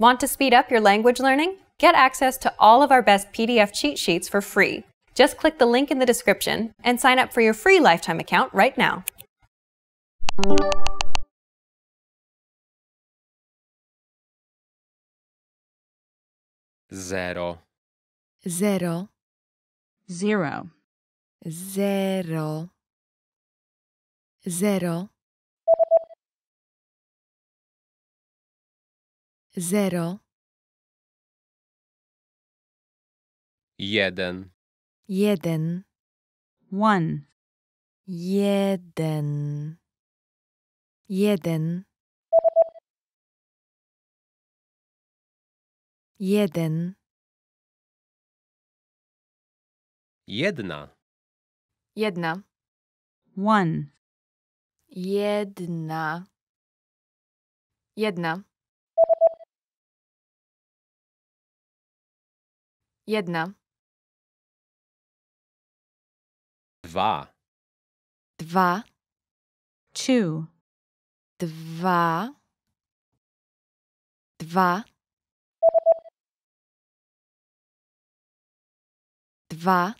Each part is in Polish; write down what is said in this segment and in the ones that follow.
Want to speed up your language learning? Get access to all of our best PDF cheat sheets for free. Just click the link in the description and sign up for your free lifetime account right now. Zero. Zero. Zero. Zero. Zero. zero, jeden, jeden, one, jeden, jeden, jeden, jedna, jedna, one, jedna, jedna. Jedna. Dwa. Dwa. Two. Dwa. Dwa. Dwa.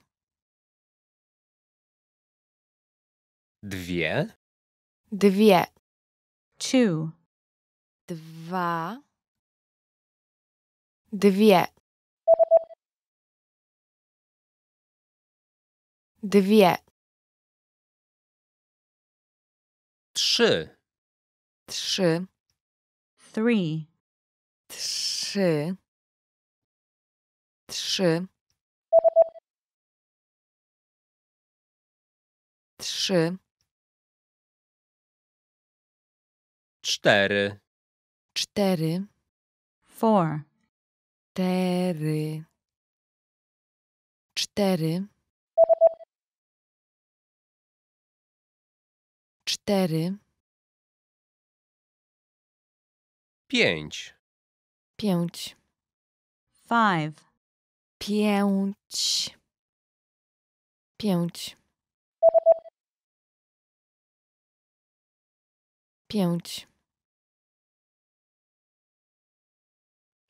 Dwie. Dwie. Two. Dwa. Dwie. Dwie. Trzy. Trzy. Three. Trzy. Trzy. Trzy. Cztery. Cztery. Four. Cztery. Cztery. cztery, pięć, pięć, five, pięć, pięć, pięć,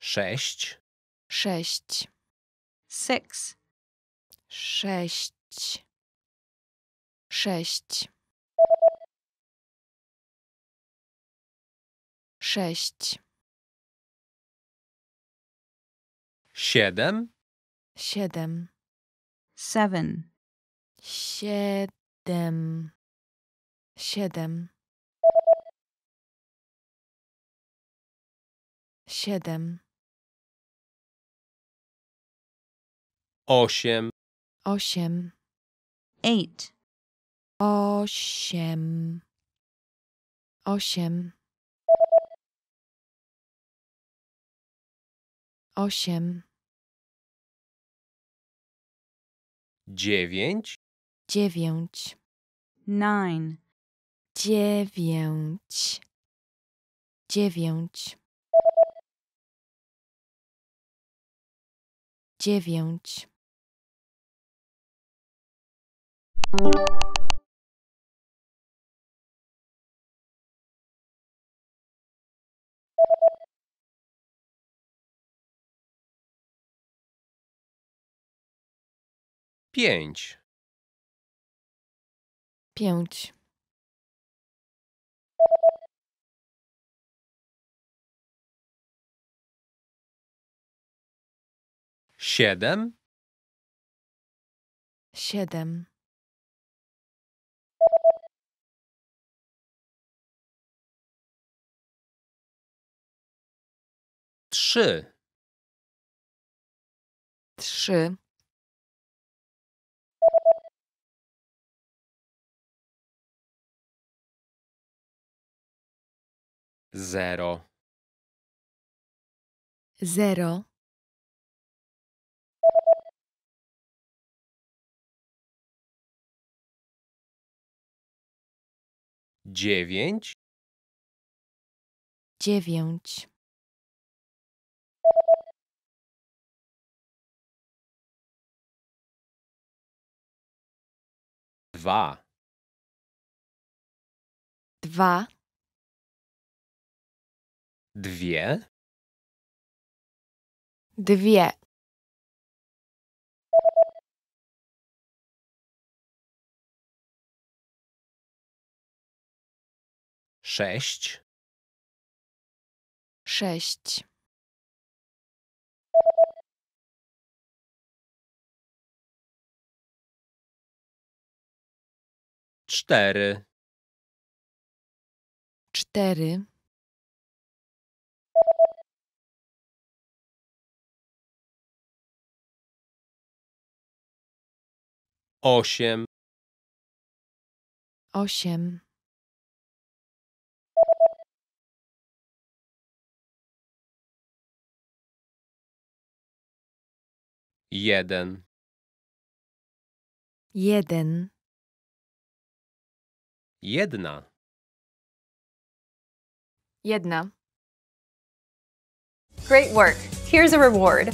sześć, sześć, six, sześć, sześć. sześć, siedem, siedem, seven, siedem, siedem, siedem, osiem, osiem, eight, osiem, osiem. osiem, dziewięć, dziewięć, nine, dziewięć, dziewięć, dziewięć. Pięć. Pięć. Siedem. Siedem. Trzy. Trzy. Zero. Zero. Dziewięć. Dziewięć. Dwa. Dwa. Dwie. Dwie. Sześć. Sześć. Cztery. Cztery. osiem, osiem, jeden, jeden, jedna, jedna. Great work. Here's a reward.